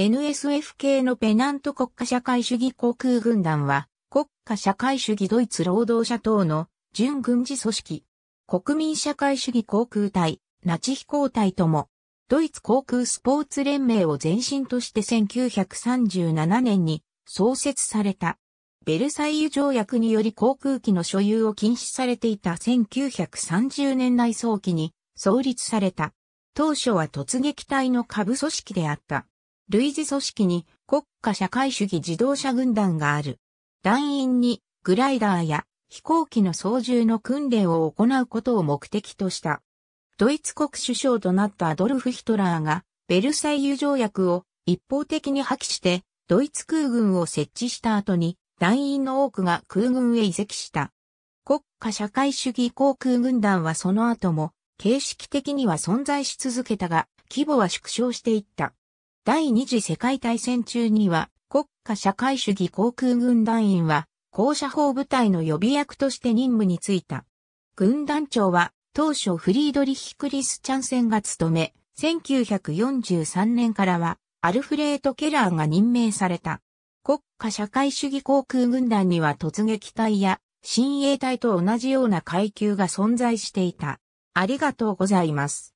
NSF 系のペナント国家社会主義航空軍団は、国家社会主義ドイツ労働者等の準軍事組織、国民社会主義航空隊、ナチ飛行隊とも、ドイツ航空スポーツ連盟を前身として1937年に創設された。ベルサイユ条約により航空機の所有を禁止されていた1930年代早期に創立された。当初は突撃隊の下部組織であった。類似組織に国家社会主義自動車軍団がある。団員にグライダーや飛行機の操縦の訓練を行うことを目的とした。ドイツ国首相となったアドルフ・ヒトラーがベルサイユ条約を一方的に破棄してドイツ空軍を設置した後に団員の多くが空軍へ移籍した。国家社会主義航空軍団はその後も形式的には存在し続けたが規模は縮小していった。第二次世界大戦中には、国家社会主義航空軍団員は、高射砲部隊の予備役として任務に就いた。軍団長は、当初フリードリヒ・クリスチャンセンが務め、1943年からは、アルフレート・ケラーが任命された。国家社会主義航空軍団には突撃隊や親衛隊と同じような階級が存在していた。ありがとうございます。